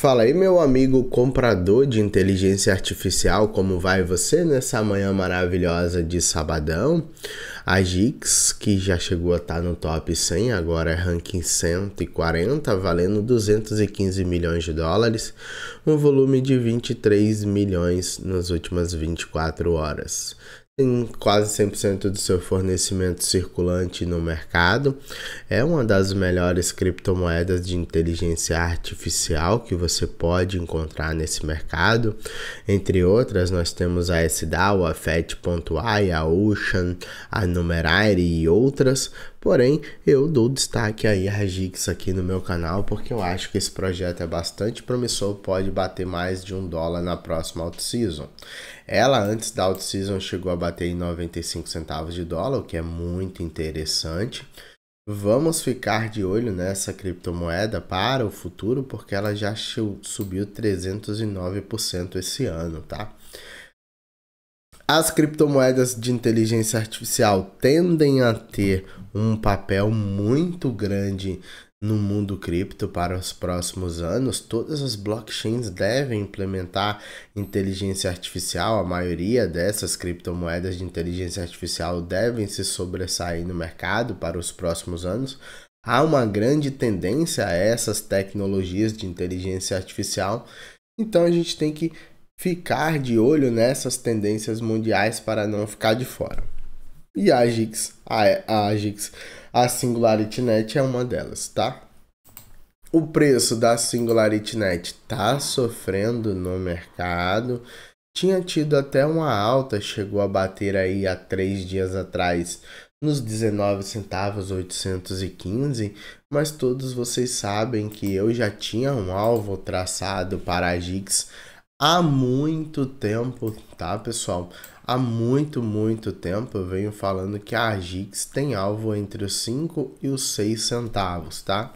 Fala aí, meu amigo comprador de inteligência artificial, como vai você nessa manhã maravilhosa de sabadão? A Gix, que já chegou a estar tá no top 100, agora é ranking 140, valendo 215 milhões de dólares, um volume de 23 milhões nas últimas 24 horas em quase 100% do seu fornecimento circulante no mercado. É uma das melhores criptomoedas de inteligência artificial que você pode encontrar nesse mercado. Entre outras, nós temos a SDAO, a FET.ai, a Ocean, a Numerare e outras. Porém, eu dou destaque aí a Gix aqui no meu canal, porque eu acho que esse projeto é bastante promissor, pode bater mais de um dólar na próxima out-season. Ela, antes da out-season, chegou a bater em 95 centavos de dólar, o que é muito interessante. Vamos ficar de olho nessa criptomoeda para o futuro, porque ela já subiu 309% esse ano, tá? As criptomoedas de inteligência artificial tendem a ter um papel muito grande no mundo cripto para os próximos anos, todas as blockchains devem implementar inteligência artificial. A maioria dessas criptomoedas de inteligência artificial devem se sobressair no mercado para os próximos anos. Há uma grande tendência a essas tecnologias de inteligência artificial, então a gente tem que ficar de olho nessas tendências mundiais para não ficar de fora. E a Agix, a, Agix, a SingularityNet é uma delas, tá? O preço da SingularityNet tá sofrendo no mercado. Tinha tido até uma alta, chegou a bater aí há três dias atrás nos 19 centavos 815, mas todos vocês sabem que eu já tinha um alvo traçado para a Gix Há muito tempo, tá, pessoal? Há muito, muito tempo eu venho falando que a Agix tem alvo entre os 5 e os 6 centavos, tá?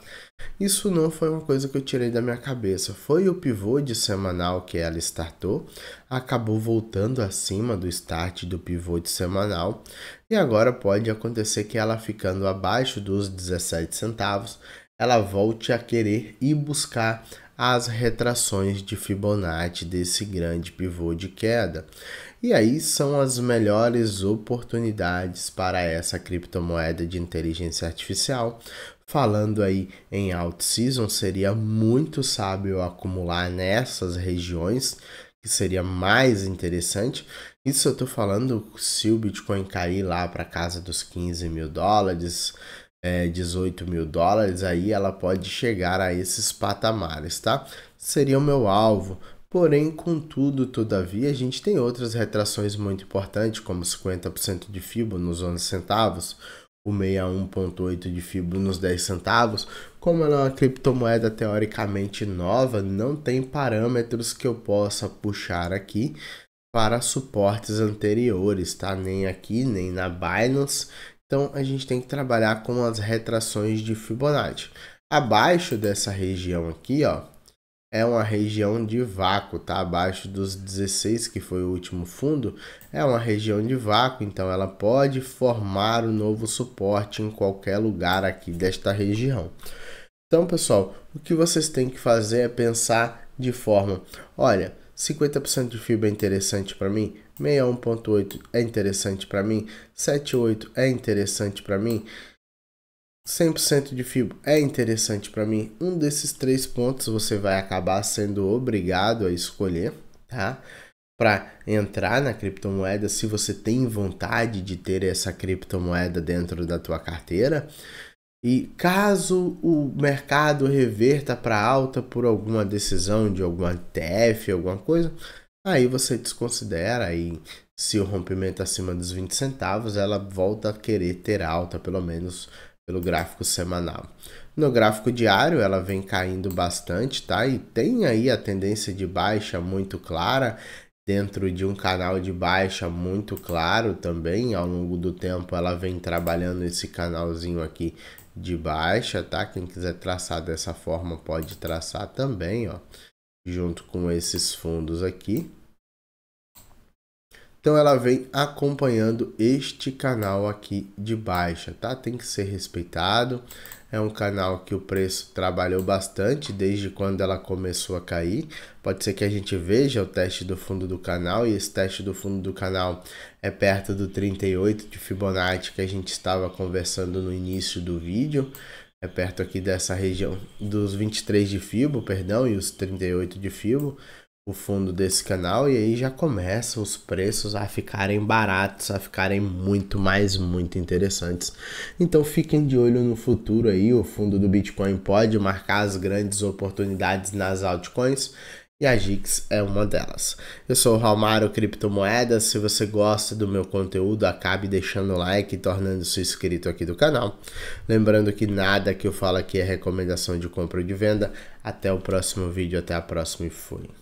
Isso não foi uma coisa que eu tirei da minha cabeça. Foi o pivô de semanal que ela startou, acabou voltando acima do start do pivô de semanal, e agora pode acontecer que ela ficando abaixo dos 17 centavos, ela volte a querer e buscar as retrações de Fibonacci desse grande pivô de queda. E aí são as melhores oportunidades para essa criptomoeda de inteligência artificial. Falando aí em alt season, seria muito sábio acumular nessas regiões, que seria mais interessante. Isso eu estou falando se o Bitcoin cair lá para casa dos 15 mil dólares, é, 18 mil dólares, aí ela pode chegar a esses patamares, tá? Seria o meu alvo. Porém, contudo, todavia, a gente tem outras retrações muito importantes, como 50% de FIBO nos 11 centavos, o 61.8 de FIBO nos 10 centavos. Como ela é uma criptomoeda teoricamente nova, não tem parâmetros que eu possa puxar aqui para suportes anteriores, tá? Nem aqui, nem na Binance, então a gente tem que trabalhar com as retrações de Fibonacci. Abaixo dessa região aqui, ó, é uma região de vácuo, tá? Abaixo dos 16, que foi o último fundo, é uma região de vácuo, então ela pode formar um novo suporte em qualquer lugar aqui desta região. Então, pessoal, o que vocês têm que fazer é pensar de forma, olha, 50% de fibra é interessante para mim, 61.8 é interessante para mim, 78 é interessante para mim, 100% de fibra é interessante para mim. Um desses três pontos você vai acabar sendo obrigado a escolher, tá? Para entrar na criptomoeda, se você tem vontade de ter essa criptomoeda dentro da tua carteira, e caso o mercado reverta para alta por alguma decisão de alguma TF, alguma coisa, aí você desconsidera aí se o rompimento é acima dos 20 centavos, ela volta a querer ter alta, pelo menos pelo gráfico semanal. No gráfico diário, ela vem caindo bastante, tá? E tem aí a tendência de baixa muito clara, dentro de um canal de baixa muito claro também. Ao longo do tempo, ela vem trabalhando esse canalzinho aqui de baixa, tá? Quem quiser traçar dessa forma pode traçar também, ó, junto com esses fundos aqui. Então ela vem acompanhando este canal aqui de baixa, tá? Tem que ser respeitado. É um canal que o preço trabalhou bastante desde quando ela começou a cair. Pode ser que a gente veja o teste do fundo do canal e esse teste do fundo do canal é perto do 38 de Fibonacci que a gente estava conversando no início do vídeo. É perto aqui dessa região dos 23 de Fibo, perdão, e os 38 de Fibo o fundo desse canal e aí já começa os preços a ficarem baratos, a ficarem muito mais muito interessantes. Então fiquem de olho no futuro aí, o fundo do Bitcoin pode marcar as grandes oportunidades nas altcoins e a Gix é uma delas. Eu sou o Maro Criptomoedas, se você gosta do meu conteúdo, acabe deixando o like e tornando-se inscrito aqui do canal. Lembrando que nada que eu falo aqui é recomendação de compra ou de venda. Até o próximo vídeo, até a próxima e fui.